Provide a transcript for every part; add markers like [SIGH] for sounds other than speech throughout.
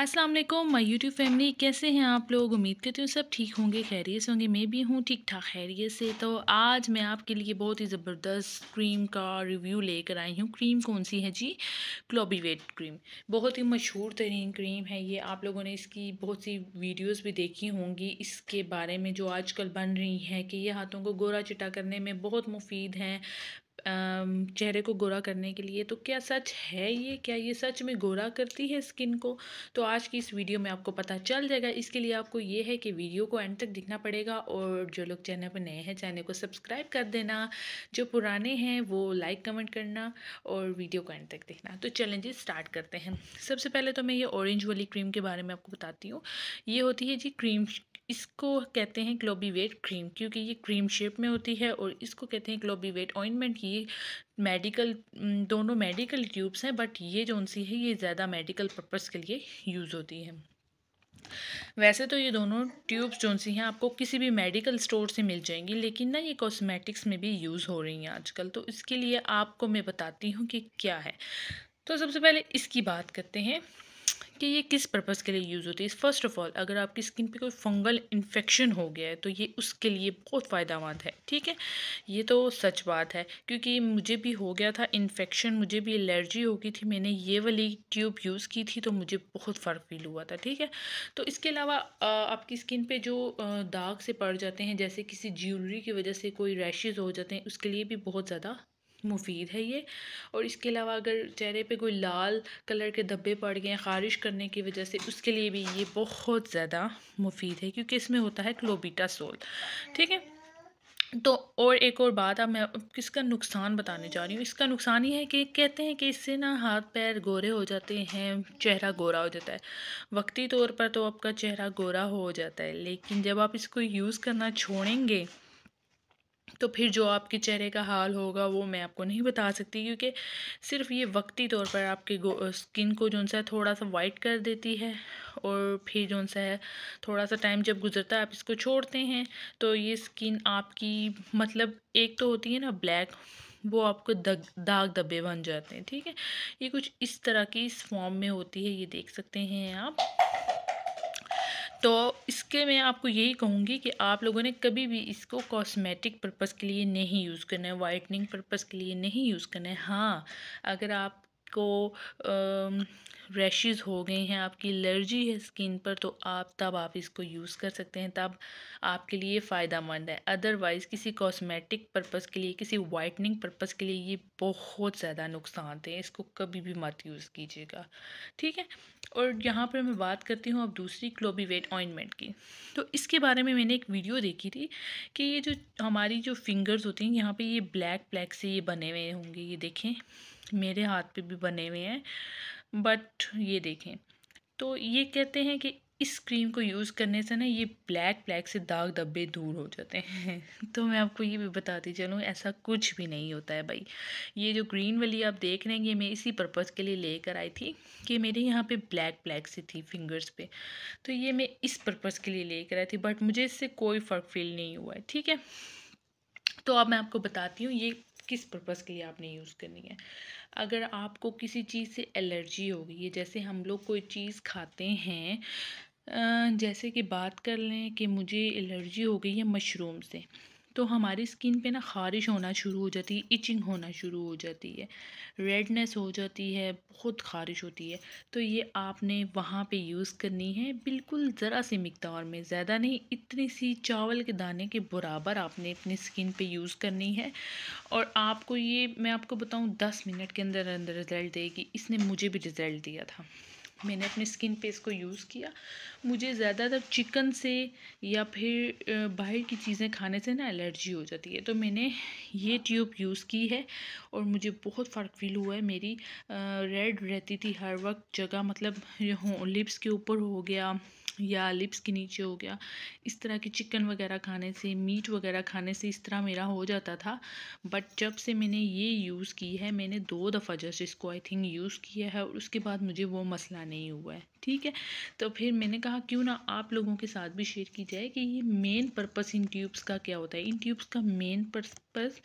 अस्सलाम वालेकुम my YouTube family कैसे हैं आप लोग उम्मीद करती हूँ सब ठीक होंगे खैरियत से होंगे मैं भी हूँ ठीक ठाक खैरियत से तो आज मैं आपके लिए बहुत ही ज़बरदस्त क्रीम का रिव्यू लेकर आई हूँ क्रीम कौन सी है जी क्लोबीवेट क्रीम बहुत ही मशहूर तरीन क्रीम है ये आप लोगों ने इसकी बहुत सी वीडियोज़ भी देखी होंगी इसके बारे में जो कल बन रही हैं कि ये हाथों को गोरा चिटा करने में बहुत मुफीद हैं चेहरे को गोरा करने के लिए तो क्या सच है ये क्या ये सच में गोरा करती है स्किन को तो आज की इस वीडियो में आपको पता चल जाएगा इसके लिए आपको ये है कि वीडियो को एंड तक देखना पड़ेगा और जो लोग चैनल पर नए हैं चैनल को सब्सक्राइब कर देना जो पुराने हैं वो लाइक कमेंट करना और वीडियो को एंड तक देखना तो चलें जी स्टार्ट करते हैं सबसे पहले तो मैं ये ऑरेंज वाली क्रीम के बारे में आपको बताती हूँ ये होती है जी क्रीम इसको कहते हैं ग्लोबीवेट क्रीम क्योंकि ये क्रीम शेप में होती है और इसको कहते हैं ग्लोबीवेट ऑइनमेंट ये मेडिकल दोनों मेडिकल ट्यूब्स हैं बट ये जो उनसी है ये ज़्यादा मेडिकल पर्पज़ के लिए यूज़ होती है वैसे तो ये दोनों ट्यूब्स जो सी हैं आपको किसी भी मेडिकल स्टोर से मिल जाएंगी लेकिन ना ये कॉस्मेटिक्स में भी यूज़ हो रही हैं आजकल तो इसके लिए आपको मैं बताती हूँ कि क्या है तो सबसे पहले इसकी बात करते हैं कि ये किस पर्पज़ के लिए यूज़ होती है फर्स्ट ऑफ़ ऑल अगर आपकी स्किन पे कोई फंगल इन्फेक्शन हो गया है तो ये उसके लिए बहुत मंद है ठीक है ये तो सच बात है क्योंकि मुझे भी हो गया था इन्फेक्शन मुझे भी एलर्जी हो गई थी मैंने ये वाली ट्यूब यूज़ की थी तो मुझे बहुत फ़र्क फील हुआ था ठीक है तो इसके अलावा आपकी स्किन पर जो दाग से पड़ जाते हैं जैसे किसी ज्वेलरी की वजह से कोई रैशेज़ हो जाते हैं उसके लिए भी बहुत ज़्यादा मुफीद है ये और इसके अलावा अगर चेहरे पे कोई लाल कलर के धब्बे पड़ गए हैं ख़ारिश करने की वजह से उसके लिए भी ये बहुत ज़्यादा मुफीद है क्योंकि इसमें होता है क्लोबीटा सोल ठीक है तो और एक और बात अब मैं किसका नुकसान बताने जा रही हूँ इसका नुकसान ये है कि कहते हैं कि इससे ना हाथ पैर गोरे हो जाते हैं चेहरा गोरा हो जाता है वक्ती तौर पर तो आपका चेहरा गोरा हो जाता है लेकिन जब आप इसको यूज़ करना छोड़ेंगे तो फिर जो आपके चेहरे का हाल होगा वो मैं आपको नहीं बता सकती क्योंकि सिर्फ ये वक्ती तौर पर आपके स्किन को जो सा थोड़ा सा वाइट कर देती है और फिर जो सा है थोड़ा सा टाइम जब गुजरता है आप इसको छोड़ते हैं तो ये स्किन आपकी मतलब एक तो होती है ना ब्लैक वो आपको दग दाग धब्बे बन जाते हैं ठीक है ये कुछ इस तरह की इस फॉर्म में होती है ये देख सकते हैं आप तो इसके मैं आपको यही कहूँगी कि आप लोगों ने कभी भी इसको कॉस्मेटिक पर्पस के लिए नहीं यूज़ करना है वाइटनिंग पर्पस के लिए नहीं यूज़ करना है हाँ अगर आप आपको रैशेज़ हो गए हैं आपकी एलर्जी है स्किन पर तो आप तब आप इसको यूज़ कर सकते हैं तब आपके लिए फ़ायदा मंद है अदरवाइज़ किसी कॉस्मेटिक पर्पज़ के लिए किसी वाइटनिंग पर्पज़ के लिए ये बहुत ज़्यादा नुकसान दें इसको कभी भी मत यूज़ कीजिएगा ठीक है और यहाँ पर मैं बात करती हूँ अब दूसरी क्लोबीवेट ऑइनमेंट की तो इसके बारे में मैंने एक वीडियो देखी थी कि ये जो हमारी जो फिंगर्स होती हैं यहाँ पर ये ब्लैक ब्लैक से ये बने हुए होंगे ये देखें मेरे हाथ पे भी बने हुए हैं बट ये देखें तो ये कहते हैं कि इस क्रीम को यूज़ करने से ना ये ब्लैक ब्लैक से दाग धब्बे दूर हो जाते हैं [LAUGHS] तो मैं आपको ये भी बताती चलूँ ऐसा कुछ भी नहीं होता है भाई ये जो ग्रीन वाली आप देख रहे हैं ये मैं इसी पर्पज़ के लिए लेकर आई थी कि मेरे यहाँ पे ब्लैक ब्लैक सी थी फिंगर्स पे तो ये मैं इस पर्पज़ के लिए लेकर आई थी बट मुझे इससे कोई फ़र्क फील नहीं हुआ है ठीक है तो अब मैं आपको बताती हूँ ये किस पर्पज़ के लिए आपने यूज़ करनी है अगर आपको किसी चीज़ से एलर्जी हो गई है जैसे हम लोग कोई चीज़ खाते हैं जैसे कि बात कर लें कि मुझे एलर्जी हो गई है मशरूम से तो हमारी स्किन पे ना खारिश होना शुरू हो जाती है इचिंग होना शुरू हो जाती है रेडनेस हो जाती है बहुत खारिश होती है तो ये आपने वहाँ पे यूज़ करनी है बिल्कुल ज़रा सी मकदार में ज़्यादा नहीं इतनी सी चावल के दाने के बराबर आपने अपनी स्किन पे यूज़ करनी है और आपको ये मैं आपको बताऊँ दस मिनट के अंदर अंदर रिज़ल्ट देगी इसने मुझे भी रिज़ल्ट दिया था मैंने अपने स्किन पे इसको यूज़ किया मुझे ज़्यादातर चिकन से या फिर बाहर की चीज़ें खाने से ना एलर्जी हो जाती है तो मैंने ये ट्यूब यूज़ की है और मुझे बहुत फ़र्क फील हुआ है मेरी रेड रहती थी हर वक्त जगह मतलब लिप्स के ऊपर हो गया या लिप्स के नीचे हो गया इस तरह की चिकन वगैरह खाने से मीट वगैरह खाने से इस तरह मेरा हो जाता था बट जब से मैंने ये यूज़ की है मैंने दो दफ़ा जस्ट इसको आई थिंक यूज़ किया है और उसके बाद मुझे वो मसला नहीं हुआ है ठीक है तो फिर मैंने कहा क्यों ना आप लोगों के साथ भी शेयर की जाए कि ये मेन पर्पस इन ट्यूब्स का क्या होता है इन ट्यूब्स का मेन पर्पस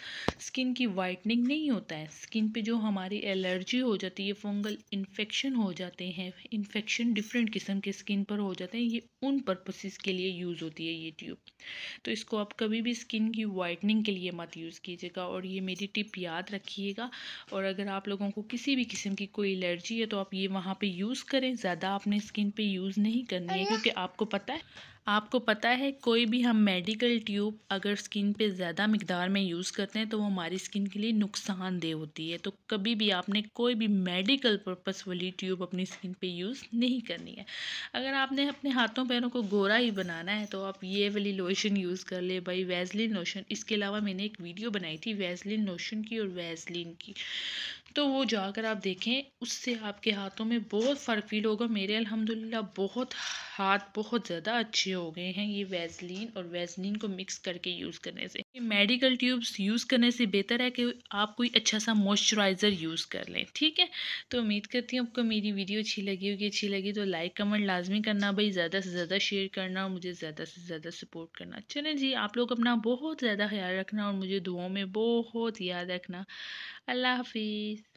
स्किन की वाइटनिंग नहीं होता है स्किन पे जो हमारी एलर्जी हो जाती है फंगल इन्फेक्शन हो जाते हैं इन्फेक्शन डिफरेंट किस्म के स्किन पर हो जाते हैं ये उन पर्पसेस के लिए यूज़ होती है ये ट्यूब तो इसको आप कभी भी स्किन की वाइटनिंग के लिए मत यूज़ कीजिएगा और ये मेरी टिप याद रखिएगा और अगर आप लोगों को किसी भी किस्म की कोई एलर्जी है तो आप ये वहाँ पर यूज़ करें ज़्यादा आप अपनी स्किन पे यूज़ नहीं करनी है क्योंकि आपको पता है आपको पता है कोई भी हम मेडिकल ट्यूब अगर स्किन पे ज़्यादा मकदार में यूज़ करते हैं तो वो हमारी स्किन के लिए नुकसानदेह होती है तो कभी भी आपने कोई भी मेडिकल पर्पस वाली ट्यूब अपनी स्किन पे यूज़ नहीं करनी है अगर आपने अपने हाथों पैरों को गोरा ही बनाना है तो आप ये वाली लोशन यूज़ कर ले भाई वैजलिन लोशन इसके अलावा मैंने एक वीडियो बनाई थी वैजलिन लोशन की और वैजलिन की तो वो जाकर आप देखें उससे आपके हाथों में बहुत फ़र्क फील होगा मेरे अल्हम्दुलिल्लाह बहुत हाथ बहुत ज़्यादा अच्छे हो गए हैं ये वैसलीन और वैसलीन को मिक्स करके यूज़ करने से मेडिकल ट्यूब्स यूज़ करने से बेहतर है कि आप कोई अच्छा सा मॉइस्चराइज़र यूज़ कर लें ठीक है तो उम्मीद करती हूँ आपको मेरी वीडियो अच्छी लगी होगी अच्छी लगी तो लाइक कमेंट लाजमी करना भाई ज़्यादा से ज़्यादा शेयर करना और मुझे ज़्यादा से ज़्यादा सपोर्ट करना चलें जी आप लोग अपना बहुत ज़्यादा ख्याल रखना और मुझे दुआओं में बहुत याद रखना अल्लाह हाफिज़